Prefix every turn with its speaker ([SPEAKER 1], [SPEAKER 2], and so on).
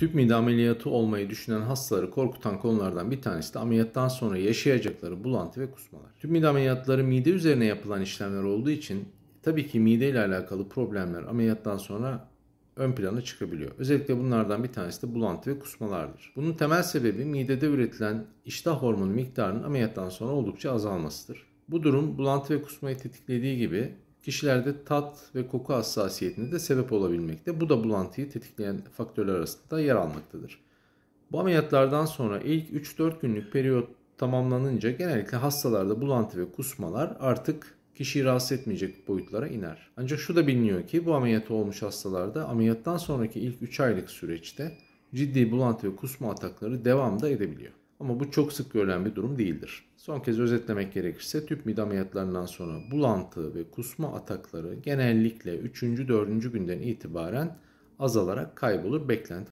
[SPEAKER 1] Tüp mide ameliyatı olmayı düşünen hastaları korkutan konulardan bir tanesi de ameliyattan sonra yaşayacakları bulantı ve kusmalar. Tüp mide ameliyatları mide üzerine yapılan işlemler olduğu için tabii ki mide ile alakalı problemler ameliyattan sonra ön plana çıkabiliyor. Özellikle bunlardan bir tanesi de bulantı ve kusmalardır. Bunun temel sebebi midede üretilen iştah hormonu miktarının ameliyattan sonra oldukça azalmasıdır. Bu durum bulantı ve kusmayı tetiklediği gibi kişilerde tat ve koku hassasiyetine de sebep olabilmekte. Bu da bulantıyı tetikleyen faktörler arasında yer almaktadır. Bu ameliyatlardan sonra ilk 3-4 günlük periyot tamamlanınca genellikle hastalarda bulantı ve kusmalar artık kişiyi rahatsız etmeyecek boyutlara iner. Ancak şu da biliniyor ki bu ameliyat olmuş hastalarda ameliyattan sonraki ilk 3 aylık süreçte ciddi bulantı ve kusma atakları devam da edebiliyor. Ama bu çok sık görülen bir durum değildir. Son kez özetlemek gerekirse tüp mide ameliyatlarından sonra bulantı ve kusma atakları genellikle 3. 4. günden itibaren azalarak kaybolur beklenti